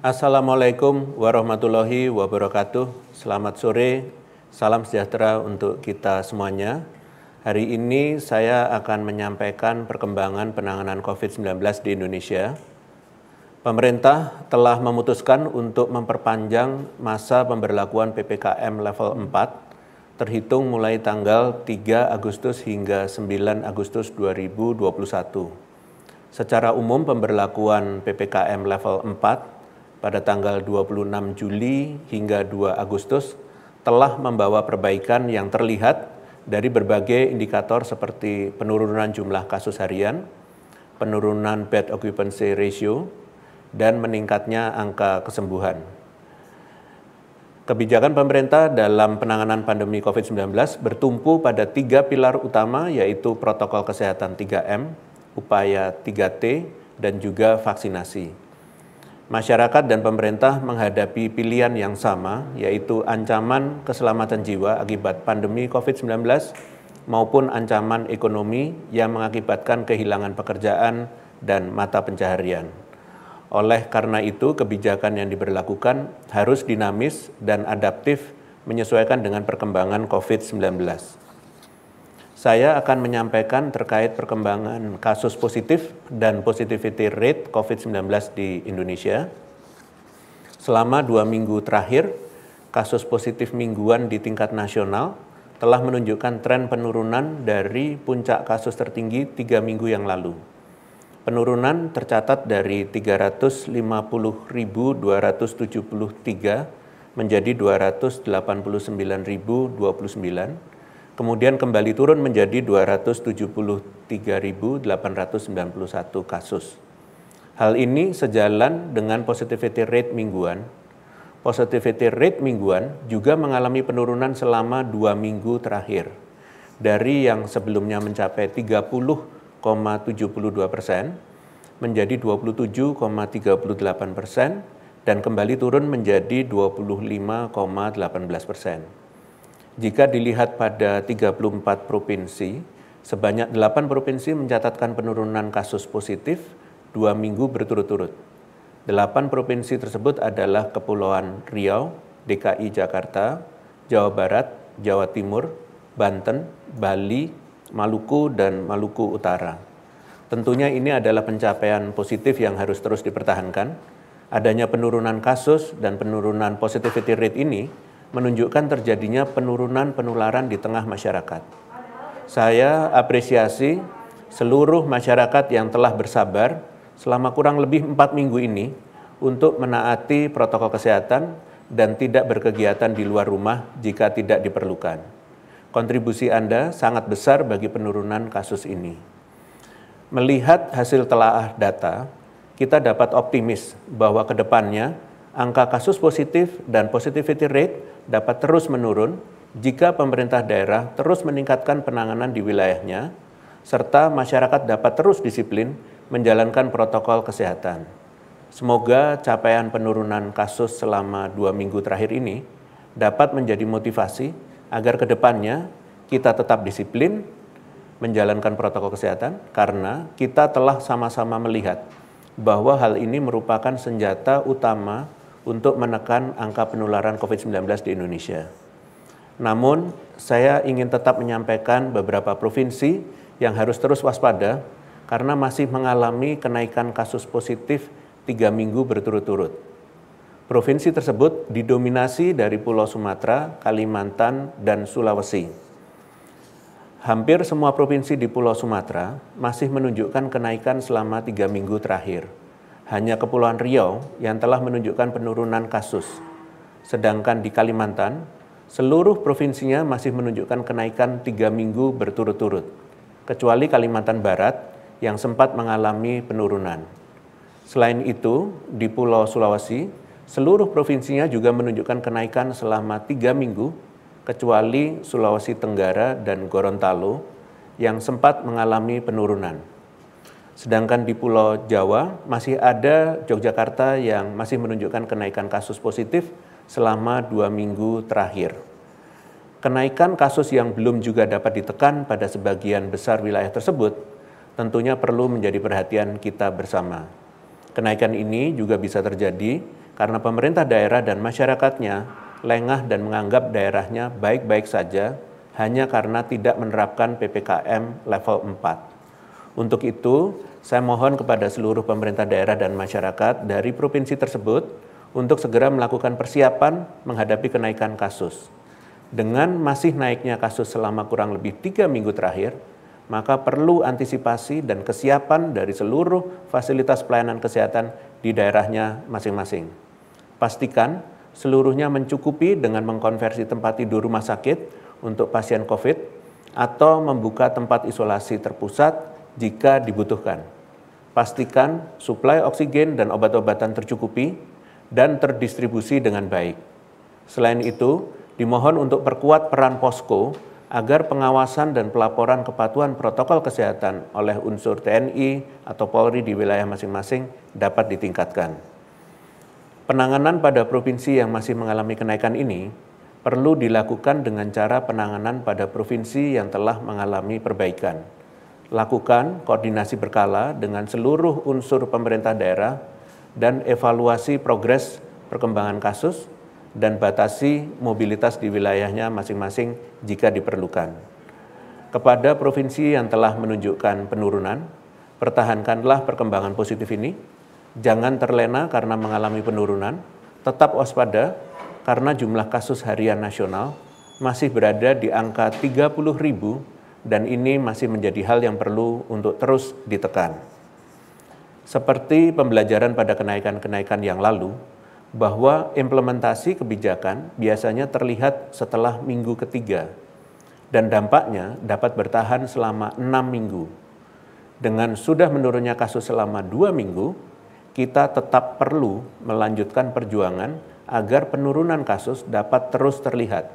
Assalamualaikum warahmatullahi wabarakatuh. Selamat sore, salam sejahtera untuk kita semuanya. Hari ini saya akan menyampaikan perkembangan penanganan COVID-19 di Indonesia. Pemerintah telah memutuskan untuk memperpanjang masa pemberlakuan PPKM level 4 terhitung mulai tanggal 3 Agustus hingga 9 Agustus 2021. Secara umum pemberlakuan PPKM level 4 pada tanggal 26 Juli hingga 2 Agustus telah membawa perbaikan yang terlihat dari berbagai indikator seperti penurunan jumlah kasus harian, penurunan bed occupancy ratio, dan meningkatnya angka kesembuhan. Kebijakan pemerintah dalam penanganan pandemi COVID-19 bertumpu pada tiga pilar utama yaitu protokol kesehatan 3M, upaya 3T, dan juga vaksinasi masyarakat dan pemerintah menghadapi pilihan yang sama, yaitu ancaman keselamatan jiwa akibat pandemi COVID-19 maupun ancaman ekonomi yang mengakibatkan kehilangan pekerjaan dan mata pencaharian. Oleh karena itu, kebijakan yang diberlakukan harus dinamis dan adaptif menyesuaikan dengan perkembangan COVID-19 saya akan menyampaikan terkait perkembangan kasus positif dan positivity rate COVID-19 di Indonesia. Selama dua minggu terakhir, kasus positif mingguan di tingkat nasional telah menunjukkan tren penurunan dari puncak kasus tertinggi tiga minggu yang lalu. Penurunan tercatat dari 350.273 menjadi 289.029 kemudian kembali turun menjadi 273.891 kasus. Hal ini sejalan dengan positivity rate mingguan. Positivity rate mingguan juga mengalami penurunan selama dua minggu terakhir. Dari yang sebelumnya mencapai 30,72 persen, menjadi 27,38 persen, dan kembali turun menjadi 25,18 persen. Jika dilihat pada 34 provinsi, sebanyak 8 provinsi mencatatkan penurunan kasus positif dua minggu berturut-turut. 8 provinsi tersebut adalah Kepulauan Riau, DKI Jakarta, Jawa Barat, Jawa Timur, Banten, Bali, Maluku, dan Maluku Utara. Tentunya ini adalah pencapaian positif yang harus terus dipertahankan. Adanya penurunan kasus dan penurunan positivity rate ini menunjukkan terjadinya penurunan penularan di tengah masyarakat. Saya apresiasi seluruh masyarakat yang telah bersabar selama kurang lebih empat minggu ini untuk menaati protokol kesehatan dan tidak berkegiatan di luar rumah jika tidak diperlukan. Kontribusi Anda sangat besar bagi penurunan kasus ini. Melihat hasil telaah data, kita dapat optimis bahwa kedepannya depannya angka kasus positif dan positivity rate dapat terus menurun jika pemerintah daerah terus meningkatkan penanganan di wilayahnya, serta masyarakat dapat terus disiplin menjalankan protokol kesehatan. Semoga capaian penurunan kasus selama dua minggu terakhir ini dapat menjadi motivasi agar ke depannya kita tetap disiplin menjalankan protokol kesehatan karena kita telah sama-sama melihat bahwa hal ini merupakan senjata utama untuk menekan angka penularan COVID-19 di Indonesia. Namun, saya ingin tetap menyampaikan beberapa provinsi yang harus terus waspada karena masih mengalami kenaikan kasus positif tiga minggu berturut-turut. Provinsi tersebut didominasi dari Pulau Sumatera, Kalimantan, dan Sulawesi. Hampir semua provinsi di Pulau Sumatera masih menunjukkan kenaikan selama tiga minggu terakhir hanya Kepulauan Riau yang telah menunjukkan penurunan kasus. Sedangkan di Kalimantan, seluruh provinsinya masih menunjukkan kenaikan tiga minggu berturut-turut, kecuali Kalimantan Barat yang sempat mengalami penurunan. Selain itu, di Pulau Sulawesi, seluruh provinsinya juga menunjukkan kenaikan selama tiga minggu, kecuali Sulawesi Tenggara dan Gorontalo yang sempat mengalami penurunan. Sedangkan di Pulau Jawa masih ada Yogyakarta yang masih menunjukkan kenaikan kasus positif selama dua minggu terakhir. Kenaikan kasus yang belum juga dapat ditekan pada sebagian besar wilayah tersebut tentunya perlu menjadi perhatian kita bersama. Kenaikan ini juga bisa terjadi karena pemerintah daerah dan masyarakatnya lengah dan menganggap daerahnya baik-baik saja hanya karena tidak menerapkan PPKM level 4. Untuk itu, saya mohon kepada seluruh pemerintah daerah dan masyarakat dari provinsi tersebut untuk segera melakukan persiapan menghadapi kenaikan kasus. Dengan masih naiknya kasus selama kurang lebih tiga minggu terakhir, maka perlu antisipasi dan kesiapan dari seluruh fasilitas pelayanan kesehatan di daerahnya masing-masing. Pastikan seluruhnya mencukupi dengan mengkonversi tempat tidur rumah sakit untuk pasien COVID atau membuka tempat isolasi terpusat jika dibutuhkan. Pastikan suplai oksigen dan obat-obatan tercukupi dan terdistribusi dengan baik. Selain itu, dimohon untuk perkuat peran posko agar pengawasan dan pelaporan kepatuhan protokol kesehatan oleh unsur TNI atau Polri di wilayah masing-masing dapat ditingkatkan. Penanganan pada provinsi yang masih mengalami kenaikan ini perlu dilakukan dengan cara penanganan pada provinsi yang telah mengalami perbaikan lakukan koordinasi berkala dengan seluruh unsur pemerintah daerah dan evaluasi progres perkembangan kasus dan batasi mobilitas di wilayahnya masing-masing jika diperlukan. Kepada provinsi yang telah menunjukkan penurunan, pertahankanlah perkembangan positif ini. Jangan terlena karena mengalami penurunan, tetap waspada karena jumlah kasus harian nasional masih berada di angka 30 ribu dan ini masih menjadi hal yang perlu untuk terus ditekan. Seperti pembelajaran pada kenaikan-kenaikan yang lalu, bahwa implementasi kebijakan biasanya terlihat setelah minggu ketiga dan dampaknya dapat bertahan selama enam minggu. Dengan sudah menurunnya kasus selama dua minggu, kita tetap perlu melanjutkan perjuangan agar penurunan kasus dapat terus terlihat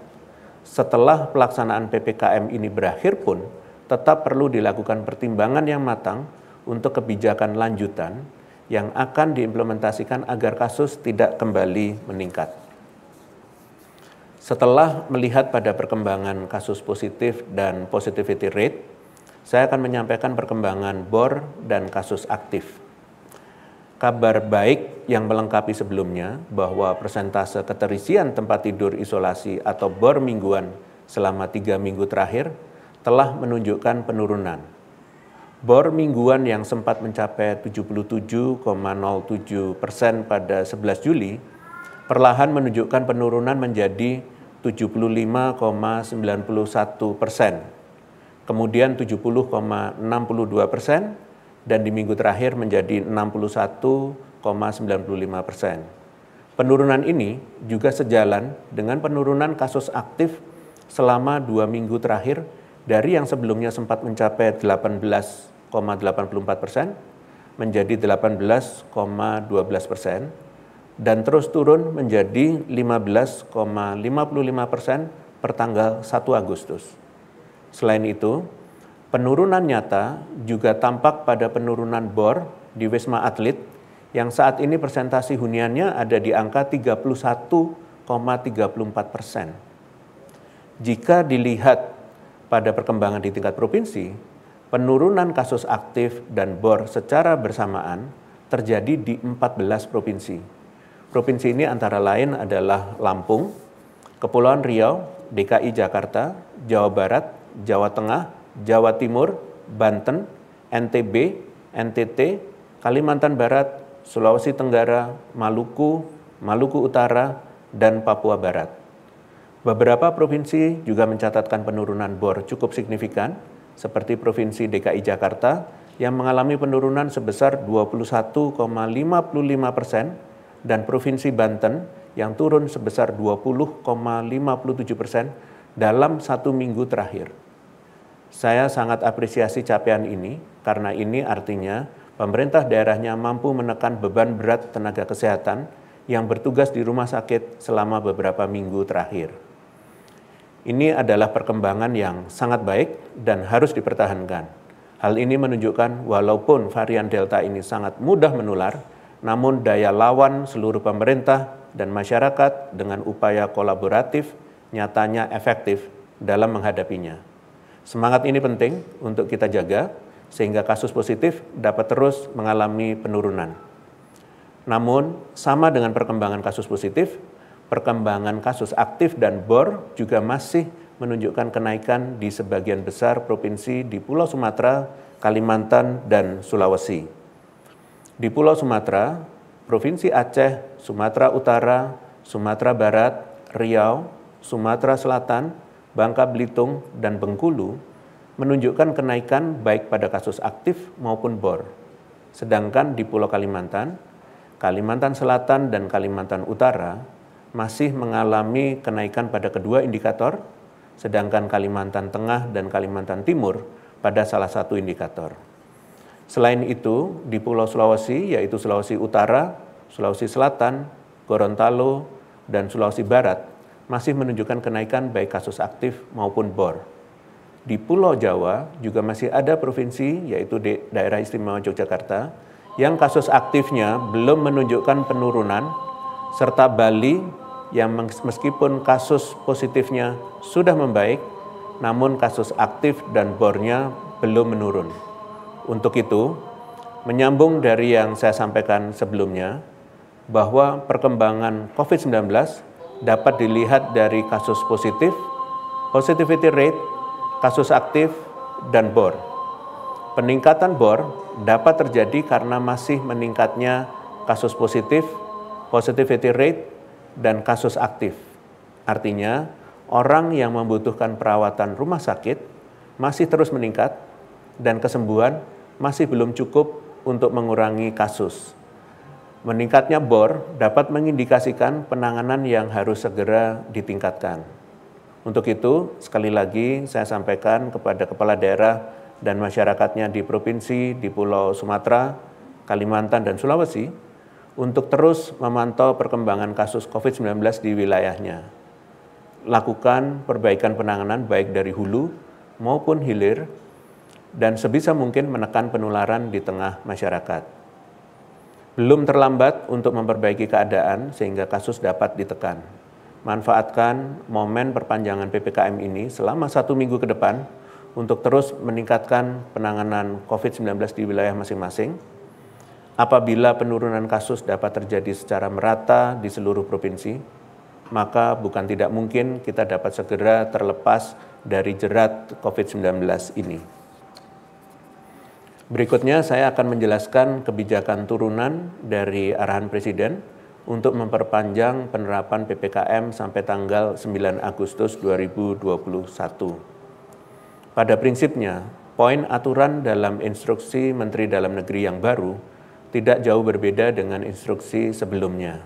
setelah pelaksanaan PPKM ini berakhir pun tetap perlu dilakukan pertimbangan yang matang untuk kebijakan lanjutan yang akan diimplementasikan agar kasus tidak kembali meningkat. Setelah melihat pada perkembangan kasus positif dan positivity rate, saya akan menyampaikan perkembangan BOR dan kasus aktif kabar baik yang melengkapi sebelumnya bahwa persentase keterisian tempat tidur isolasi atau bor mingguan selama tiga minggu terakhir telah menunjukkan penurunan. Bor mingguan yang sempat mencapai 77,07 persen pada 11 Juli perlahan menunjukkan penurunan menjadi 75,91 persen, kemudian 70,62 persen, dan di minggu terakhir menjadi 61,95 persen. Penurunan ini juga sejalan dengan penurunan kasus aktif selama dua minggu terakhir dari yang sebelumnya sempat mencapai 18,84 persen menjadi 18,12 persen dan terus turun menjadi 15,55 persen per tanggal 1 Agustus. Selain itu, Penurunan nyata juga tampak pada penurunan bor di Wisma Atlet yang saat ini presentasi huniannya ada di angka 31,34 persen. Jika dilihat pada perkembangan di tingkat provinsi, penurunan kasus aktif dan bor secara bersamaan terjadi di 14 provinsi. Provinsi ini antara lain adalah Lampung, Kepulauan Riau, DKI Jakarta, Jawa Barat, Jawa Tengah, Jawa Timur, Banten, NTB, NTT, Kalimantan Barat, Sulawesi Tenggara, Maluku, Maluku Utara, dan Papua Barat. Beberapa provinsi juga mencatatkan penurunan bor cukup signifikan, seperti Provinsi DKI Jakarta yang mengalami penurunan sebesar 21,55 persen dan Provinsi Banten yang turun sebesar 20,57 persen dalam satu minggu terakhir. Saya sangat apresiasi capaian ini karena ini artinya pemerintah daerahnya mampu menekan beban berat tenaga kesehatan yang bertugas di rumah sakit selama beberapa minggu terakhir. Ini adalah perkembangan yang sangat baik dan harus dipertahankan. Hal ini menunjukkan walaupun varian Delta ini sangat mudah menular, namun daya lawan seluruh pemerintah dan masyarakat dengan upaya kolaboratif nyatanya efektif dalam menghadapinya. Semangat ini penting untuk kita jaga sehingga kasus positif dapat terus mengalami penurunan. Namun, sama dengan perkembangan kasus positif, perkembangan kasus aktif dan BOR juga masih menunjukkan kenaikan di sebagian besar provinsi di Pulau Sumatera, Kalimantan, dan Sulawesi. Di Pulau Sumatera, Provinsi Aceh, Sumatera Utara, Sumatera Barat, Riau, Sumatera Selatan, Bangka Belitung, dan Bengkulu menunjukkan kenaikan baik pada kasus aktif maupun BOR. Sedangkan di Pulau Kalimantan, Kalimantan Selatan dan Kalimantan Utara masih mengalami kenaikan pada kedua indikator, sedangkan Kalimantan Tengah dan Kalimantan Timur pada salah satu indikator. Selain itu, di Pulau Sulawesi, yaitu Sulawesi Utara, Sulawesi Selatan, Gorontalo, dan Sulawesi Barat, masih menunjukkan kenaikan baik kasus aktif maupun BOR. Di Pulau Jawa juga masih ada provinsi, yaitu di daerah istimewa Yogyakarta, yang kasus aktifnya belum menunjukkan penurunan, serta Bali yang meskipun kasus positifnya sudah membaik, namun kasus aktif dan bornya belum menurun. Untuk itu, menyambung dari yang saya sampaikan sebelumnya, bahwa perkembangan COVID-19 dapat dilihat dari kasus positif, positivity rate, kasus aktif, dan BOR. Peningkatan BOR dapat terjadi karena masih meningkatnya kasus positif, positivity rate, dan kasus aktif. Artinya, orang yang membutuhkan perawatan rumah sakit masih terus meningkat dan kesembuhan masih belum cukup untuk mengurangi kasus. Meningkatnya bor dapat mengindikasikan penanganan yang harus segera ditingkatkan. Untuk itu, sekali lagi saya sampaikan kepada kepala daerah dan masyarakatnya di provinsi, di Pulau Sumatera, Kalimantan, dan Sulawesi untuk terus memantau perkembangan kasus COVID-19 di wilayahnya. Lakukan perbaikan penanganan baik dari hulu maupun hilir dan sebisa mungkin menekan penularan di tengah masyarakat. Belum terlambat untuk memperbaiki keadaan sehingga kasus dapat ditekan. Manfaatkan momen perpanjangan PPKM ini selama satu minggu ke depan untuk terus meningkatkan penanganan COVID-19 di wilayah masing-masing. Apabila penurunan kasus dapat terjadi secara merata di seluruh provinsi, maka bukan tidak mungkin kita dapat segera terlepas dari jerat COVID-19 ini. Berikutnya saya akan menjelaskan kebijakan turunan dari arahan Presiden untuk memperpanjang penerapan PPKM sampai tanggal 9 Agustus 2021. Pada prinsipnya, poin aturan dalam instruksi Menteri Dalam Negeri yang baru tidak jauh berbeda dengan instruksi sebelumnya.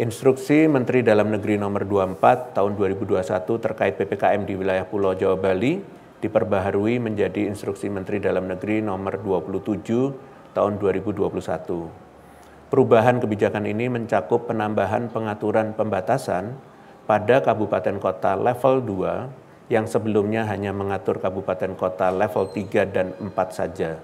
Instruksi Menteri Dalam Negeri nomor 24 tahun 2021 terkait PPKM di wilayah Pulau Jawa Bali diperbaharui menjadi Instruksi Menteri Dalam Negeri Nomor 27 Tahun 2021. Perubahan kebijakan ini mencakup penambahan pengaturan pembatasan pada kabupaten kota level 2 yang sebelumnya hanya mengatur kabupaten kota level 3 dan 4 saja.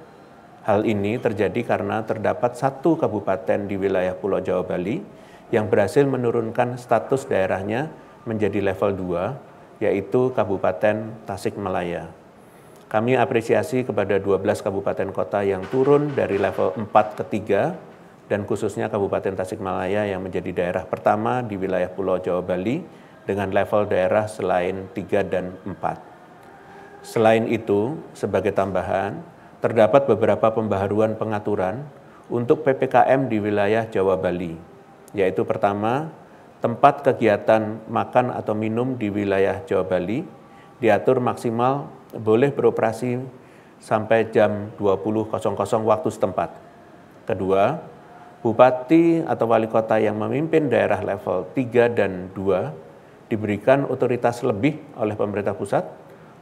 Hal ini terjadi karena terdapat satu kabupaten di wilayah Pulau Jawa Bali yang berhasil menurunkan status daerahnya menjadi level 2 yaitu Kabupaten Tasikmalaya. Kami apresiasi kepada 12 kabupaten kota yang turun dari level 4 ke 3 dan khususnya Kabupaten Tasikmalaya yang menjadi daerah pertama di wilayah Pulau Jawa Bali dengan level daerah selain 3 dan 4. Selain itu, sebagai tambahan, terdapat beberapa pembaharuan pengaturan untuk PPKM di wilayah Jawa Bali, yaitu pertama, tempat kegiatan makan atau minum di wilayah Jawa Bali diatur maksimal boleh beroperasi sampai jam 20.00 waktu setempat. Kedua, bupati atau wali kota yang memimpin daerah level 3 dan 2 diberikan otoritas lebih oleh pemerintah pusat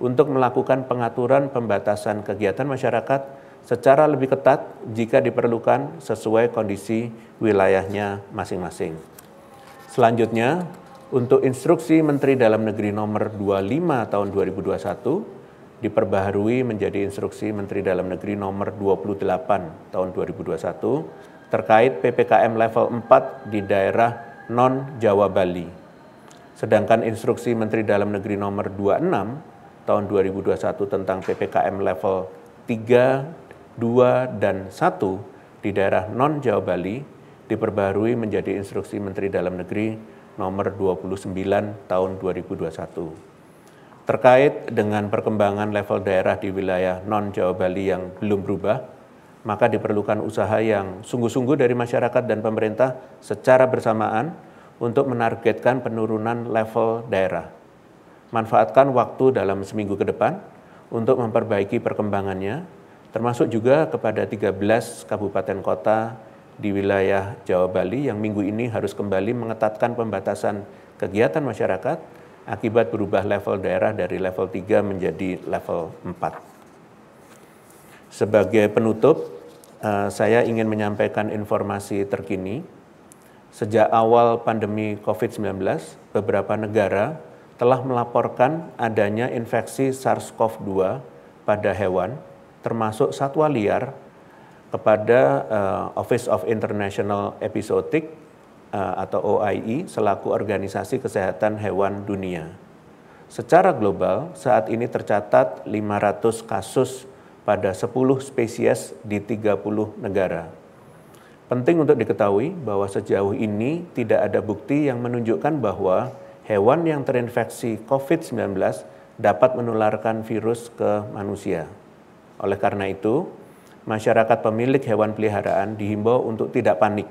untuk melakukan pengaturan pembatasan kegiatan masyarakat secara lebih ketat jika diperlukan sesuai kondisi wilayahnya masing-masing. Selanjutnya, untuk instruksi Menteri Dalam Negeri nomor 25 tahun 2021 diperbaharui menjadi instruksi Menteri Dalam Negeri nomor 28 tahun 2021 terkait PPKM level 4 di daerah non Jawa Bali. Sedangkan instruksi Menteri Dalam Negeri nomor 26 tahun 2021 tentang PPKM level 3, 2, dan 1 di daerah non Jawa Bali diperbarui menjadi Instruksi Menteri Dalam Negeri nomor 29 tahun 2021. Terkait dengan perkembangan level daerah di wilayah non-Jawa Bali yang belum berubah, maka diperlukan usaha yang sungguh-sungguh dari masyarakat dan pemerintah secara bersamaan untuk menargetkan penurunan level daerah. Manfaatkan waktu dalam seminggu ke depan untuk memperbaiki perkembangannya, termasuk juga kepada 13 kabupaten kota di wilayah Jawa Bali yang minggu ini harus kembali mengetatkan pembatasan kegiatan masyarakat akibat berubah level daerah dari level 3 menjadi level 4. Sebagai penutup, eh, saya ingin menyampaikan informasi terkini. Sejak awal pandemi COVID-19, beberapa negara telah melaporkan adanya infeksi SARS-CoV-2 pada hewan, termasuk satwa liar kepada uh, Office of International Episodic uh, eh, atau OIE selaku Organisasi Kesehatan Hewan Dunia. Secara global, saat ini tercatat 500 kasus pada 10 spesies di 30 negara. Penting untuk diketahui bahwa sejauh ini tidak ada bukti yang menunjukkan bahwa hewan yang terinfeksi COVID-19 dapat menularkan virus ke manusia. Oleh karena itu, masyarakat pemilik hewan peliharaan dihimbau untuk tidak panik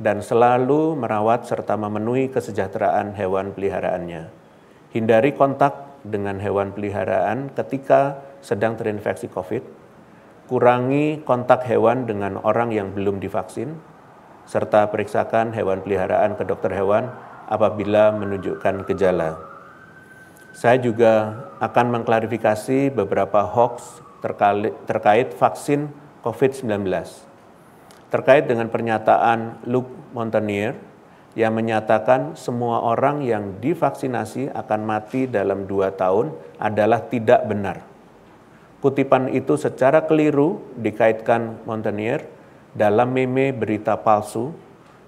dan selalu merawat serta memenuhi kesejahteraan hewan peliharaannya. Hindari kontak dengan hewan peliharaan ketika sedang terinfeksi COVID, kurangi kontak hewan dengan orang yang belum divaksin, serta periksakan hewan peliharaan ke dokter hewan apabila menunjukkan gejala. Saya juga akan mengklarifikasi beberapa hoax terkait vaksin COVID-19. Terkait dengan pernyataan Luke Montagnier yang menyatakan semua orang yang divaksinasi akan mati dalam dua tahun adalah tidak benar. Kutipan itu secara keliru dikaitkan Montagnier dalam meme berita palsu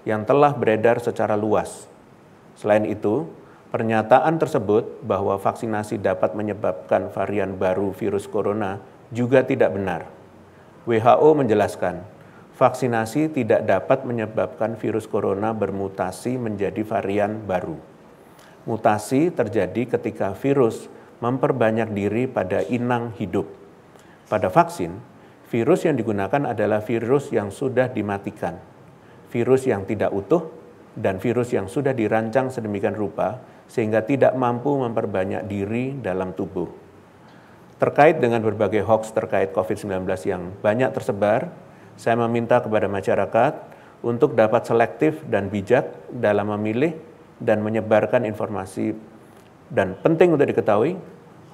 yang telah beredar secara luas. Selain itu, pernyataan tersebut bahwa vaksinasi dapat menyebabkan varian baru virus corona juga tidak benar. WHO menjelaskan, vaksinasi tidak dapat menyebabkan virus corona bermutasi menjadi varian baru. Mutasi terjadi ketika virus memperbanyak diri pada inang hidup. Pada vaksin, virus yang digunakan adalah virus yang sudah dimatikan, virus yang tidak utuh, dan virus yang sudah dirancang sedemikian rupa sehingga tidak mampu memperbanyak diri dalam tubuh. Terkait dengan berbagai hoax terkait COVID-19 yang banyak tersebar, saya meminta kepada masyarakat untuk dapat selektif dan bijak dalam memilih dan menyebarkan informasi dan penting untuk diketahui,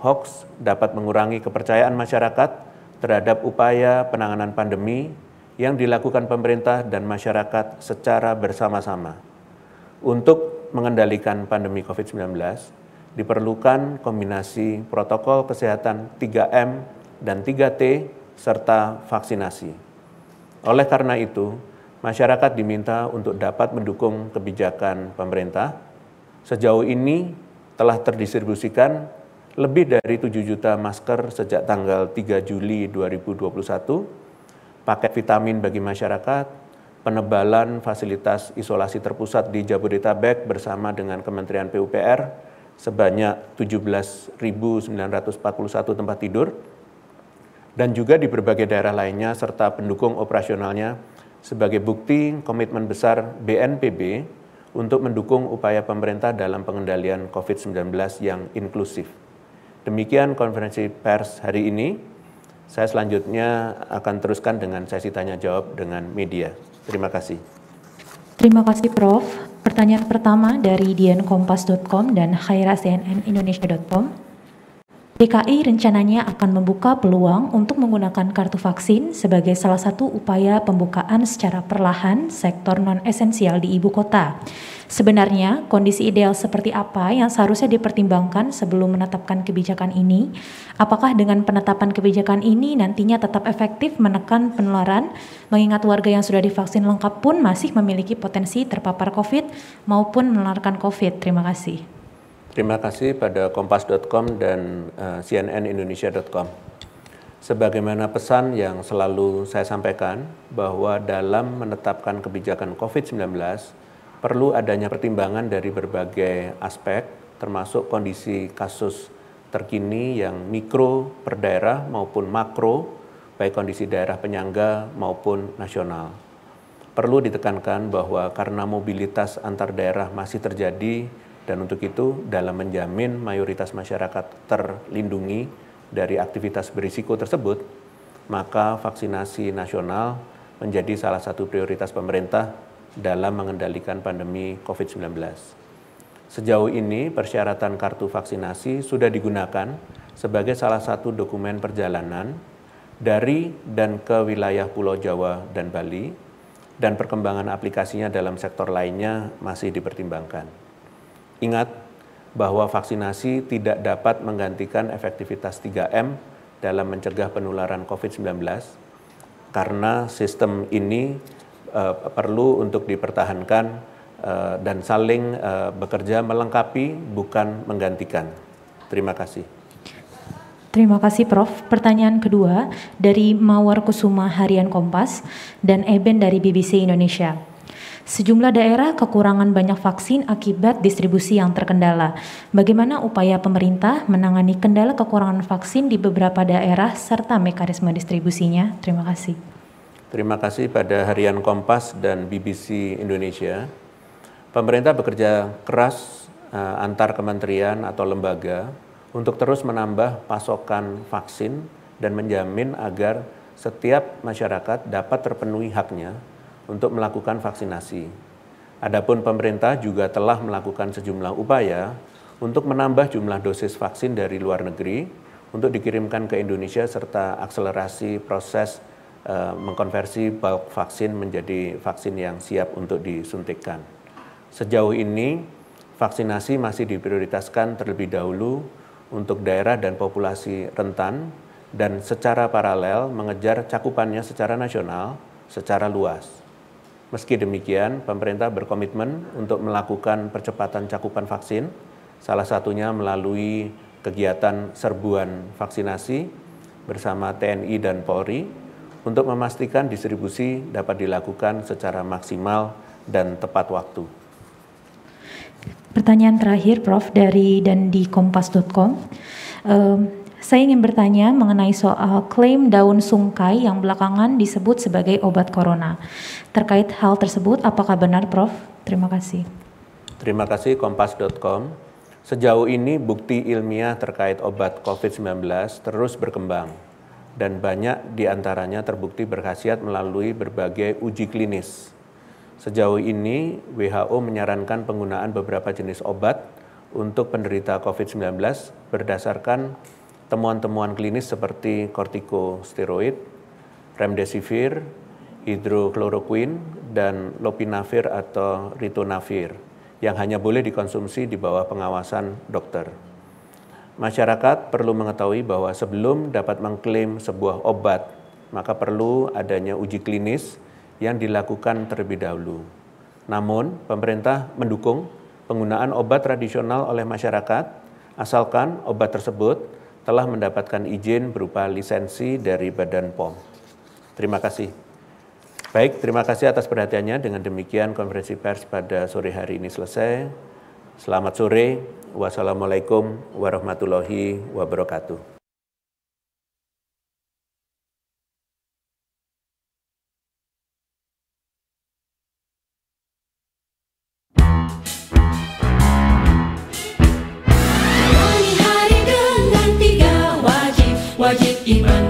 hoax dapat mengurangi kepercayaan masyarakat terhadap upaya penanganan pandemi yang dilakukan pemerintah dan masyarakat secara bersama-sama untuk mengendalikan pandemi COVID-19 diperlukan kombinasi protokol kesehatan 3M dan 3T serta vaksinasi. Oleh karena itu, masyarakat diminta untuk dapat mendukung kebijakan pemerintah. Sejauh ini telah terdistribusikan lebih dari 7 juta masker sejak tanggal 3 Juli 2021, paket vitamin bagi masyarakat, penebalan fasilitas isolasi terpusat di Jabodetabek bersama dengan Kementerian PUPR, sebanyak 17.941 tempat tidur dan juga di berbagai daerah lainnya serta pendukung operasionalnya sebagai bukti komitmen besar BNPB untuk mendukung upaya pemerintah dalam pengendalian COVID-19 yang inklusif. Demikian konferensi pers hari ini. Saya selanjutnya akan teruskan dengan sesi tanya jawab dengan media. Terima kasih. Terima kasih, Prof pertanyaan pertama dari diankompas.com dan cnn indonesia.com. DKI rencananya akan membuka peluang untuk menggunakan kartu vaksin sebagai salah satu upaya pembukaan secara perlahan sektor non-esensial di ibu kota. Sebenarnya, kondisi ideal seperti apa yang seharusnya dipertimbangkan sebelum menetapkan kebijakan ini? Apakah dengan penetapan kebijakan ini nantinya tetap efektif menekan penularan, mengingat warga yang sudah divaksin lengkap pun masih memiliki potensi terpapar COVID maupun menularkan COVID? Terima kasih. Terima kasih pada kompas.com dan uh, eh, cnnindonesia.com. Sebagaimana pesan yang selalu saya sampaikan bahwa dalam menetapkan kebijakan COVID-19 perlu adanya pertimbangan dari berbagai aspek termasuk kondisi kasus terkini yang mikro per daerah maupun makro baik kondisi daerah penyangga maupun nasional. Perlu ditekankan bahwa karena mobilitas antar daerah masih terjadi dan untuk itu dalam menjamin mayoritas masyarakat terlindungi dari aktivitas berisiko tersebut, maka vaksinasi nasional menjadi salah satu prioritas pemerintah dalam mengendalikan pandemi COVID-19. Sejauh ini persyaratan kartu vaksinasi sudah digunakan sebagai salah satu dokumen perjalanan dari dan ke wilayah Pulau Jawa dan Bali, dan perkembangan aplikasinya dalam sektor lainnya masih dipertimbangkan. Ingat bahwa vaksinasi tidak dapat menggantikan efektivitas 3M dalam mencegah penularan COVID-19 karena sistem ini uh, perlu untuk dipertahankan uh, dan saling uh, bekerja melengkapi bukan menggantikan. Terima kasih. Terima kasih Prof. Pertanyaan kedua dari Mawar Kusuma Harian Kompas dan Eben dari BBC Indonesia. Sejumlah daerah kekurangan banyak vaksin akibat distribusi yang terkendala. Bagaimana upaya pemerintah menangani kendala kekurangan vaksin di beberapa daerah serta mekanisme distribusinya? Terima kasih. Terima kasih pada Harian Kompas dan BBC Indonesia. Pemerintah bekerja keras eh, antar kementerian atau lembaga untuk terus menambah pasokan vaksin dan menjamin agar setiap masyarakat dapat terpenuhi haknya untuk melakukan vaksinasi. Adapun pemerintah juga telah melakukan sejumlah upaya untuk menambah jumlah dosis vaksin dari luar negeri untuk dikirimkan ke Indonesia serta akselerasi proses e, mengkonversi bulk vaksin menjadi vaksin yang siap untuk disuntikkan. Sejauh ini vaksinasi masih diprioritaskan terlebih dahulu untuk daerah dan populasi rentan dan secara paralel mengejar cakupannya secara nasional secara luas. Meski demikian, pemerintah berkomitmen untuk melakukan percepatan cakupan vaksin, salah satunya melalui kegiatan serbuan vaksinasi bersama TNI dan Polri untuk memastikan distribusi dapat dilakukan secara maksimal dan tepat waktu. Pertanyaan terakhir, Prof, dari dan di kompas.com. Saya ingin bertanya mengenai soal klaim daun sungkai yang belakangan disebut sebagai obat corona. Terkait hal tersebut, apakah benar, Prof? Terima kasih. Terima kasih kompas.com. Sejauh ini bukti ilmiah terkait obat COVID-19 terus berkembang dan banyak diantaranya terbukti berkhasiat melalui berbagai uji klinis. Sejauh ini WHO menyarankan penggunaan beberapa jenis obat untuk penderita COVID-19 berdasarkan temuan-temuan klinis seperti kortikosteroid, remdesivir, hidrokloroquine, dan lopinavir atau ritonavir yang hanya boleh dikonsumsi di bawah pengawasan dokter. Masyarakat perlu mengetahui bahwa sebelum dapat mengklaim sebuah obat, maka perlu adanya uji klinis yang dilakukan terlebih dahulu. Namun, pemerintah mendukung penggunaan obat tradisional oleh masyarakat asalkan obat tersebut telah mendapatkan izin berupa lisensi dari Badan POM. Terima kasih. Baik, terima kasih atas perhatiannya. Dengan demikian konferensi pers pada sore hari ini selesai. Selamat sore. Wassalamualaikum warahmatullahi wabarakatuh. wajib iman